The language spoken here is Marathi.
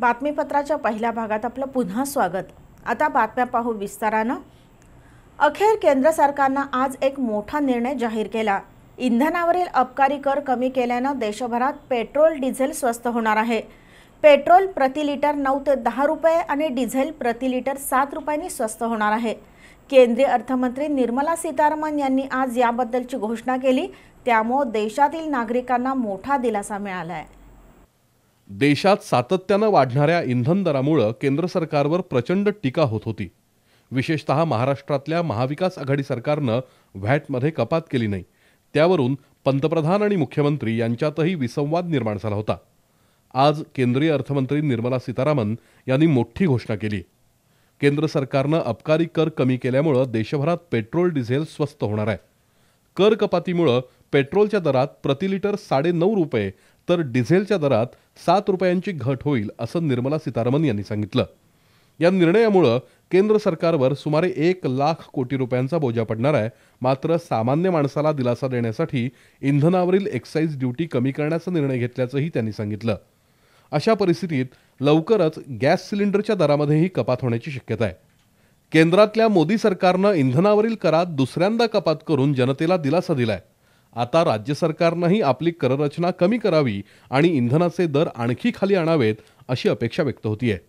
बातमीपत्राच्या पहिल्या भागात आपलं पुन्हा स्वागत आता बातम्या पाहू विस्तारानं अखेर केंद्र सरकारनं आज एक मोठा निर्णय जाहीर केला इंधनावरील अबकारी कर कमी केल्यानं देशभरात पेट्रोल डिझेल स्वस्त होणार आहे पेट्रोल प्रति लिटर नऊ ते दहा रुपये आणि डिझेल प्रति लिटर सात रुपयांनी स्वस्त होणार आहे केंद्रीय अर्थमंत्री निर्मला सीतारामन यांनी आज याबद्दलची घोषणा केली त्यामुळे देशातील नागरिकांना मोठा दिलासा मिळाला आहे देशात सातत्यानं वाढणाऱ्या इंधन दरामुळं केंद्र सरकारवर प्रचंड टीका होत होती विशेषत महाराष्ट्रातल्या महाविकास आघाडी सरकारनं व्हॅटमध्ये कपात केली नाही त्यावरून पंतप्रधान आणि मुख्यमंत्री यांच्यातही विसंवाद निर्माण झाला होता आज केंद्रीय अर्थमंत्री निर्मला सीतारामन यांनी मोठी घोषणा केली केंद्र सरकारनं अबकारी कर कमी केल्यामुळं देशभरात पेट्रोल डिझेल स्वस्त होणार आहे कर कपातीमुळं पेट्रोलच्या दरात प्रति लिटर साडेनऊ रुपये तर डिझेलच्या दरात सात रुपयांची घट होईल असं निर्मला सीतारामन यांनी सांगितलं या निर्णयामुळं केंद्र सरकारवर सुमारे एक लाख कोटी रुपयांचा बोजा पडणार आहे मात्र सामान्य माणसाला दिलासा देण्यासाठी इंधनावरील एक्साईज ड्युटी कमी करण्याचा निर्णय घेतल्याचंही त्यांनी सांगितलं अशा परिस्थितीत लवकरच गॅस सिलेंडरच्या दरामध्येही कपात होण्याची शक्यता आहे केंद्रातल्या मोदी सरकारनं इंधनावरील करात दुसऱ्यांदा कपात करून जनतेला दिलासा दिलाय आता राज्य सरकारनंही आपली कररचना कमी करावी आणि इंधनाचे दर आणखी खाली आणावेत अशी अपेक्षा व्यक्त होती आहे